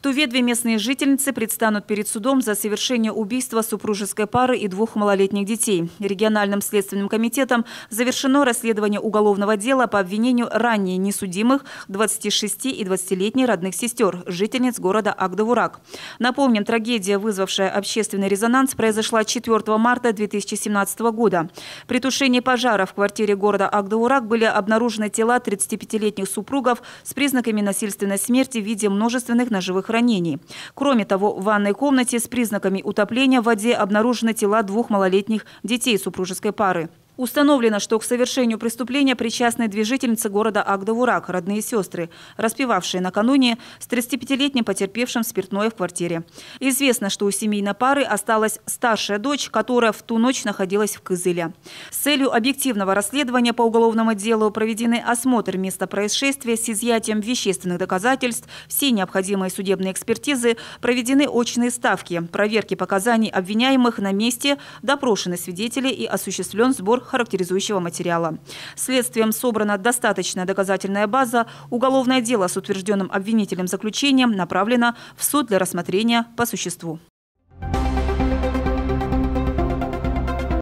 В Туве две местные жительницы предстанут перед судом за совершение убийства супружеской пары и двух малолетних детей. Региональным следственным комитетом завершено расследование уголовного дела по обвинению ранее несудимых 26 и 20-летней родных сестер, жительниц города Агдавурак. Напомним, трагедия, вызвавшая общественный резонанс, произошла 4 марта 2017 года. При тушении пожара в квартире города Агдаурак были обнаружены тела 35-летних супругов с признаками насильственной смерти в виде множественных ножевых здравоохранении. Кроме того, в ванной комнате с признаками утопления в воде обнаружены тела двух малолетних детей супружеской пары. Установлено, что к совершению преступления причастны две жительницы города Агдавурак, родные сестры, распевавшие накануне с 35-летним потерпевшим спиртное в квартире. Известно, что у семейной пары осталась старшая дочь, которая в ту ночь находилась в Кызыле. С целью объективного расследования по уголовному делу проведены осмотр места происшествия с изъятием вещественных доказательств, все необходимые судебные экспертизы, проведены очные ставки, проверки показаний обвиняемых на месте, допрошены свидетели и осуществлен сбор характеризующего материала. Следствием собрана достаточная доказательная база. Уголовное дело с утвержденным обвинителем заключением направлено в суд для рассмотрения по существу.